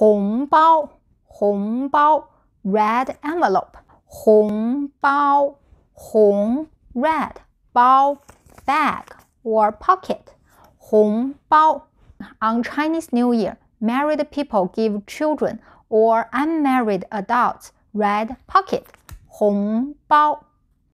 红包，红包，red envelope，红包，红 red bag or pocket，红包。On Chinese New Year, married people give children or unmarried adults red pocket